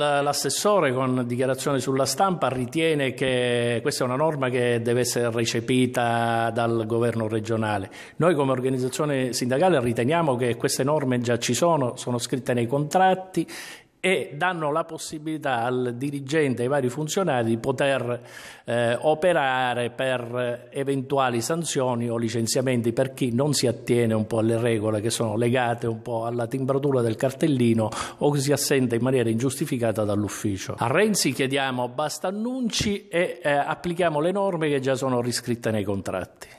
L'assessore con dichiarazione sulla stampa ritiene che questa è una norma che deve essere recepita dal governo regionale. Noi come organizzazione sindacale riteniamo che queste norme già ci sono, sono scritte nei contratti e danno la possibilità al dirigente e ai vari funzionari di poter eh, operare per eventuali sanzioni o licenziamenti per chi non si attiene un po' alle regole che sono legate un po' alla timbratura del cartellino o che si assente in maniera ingiustificata dall'ufficio. A Renzi chiediamo basta annunci e eh, applichiamo le norme che già sono riscritte nei contratti.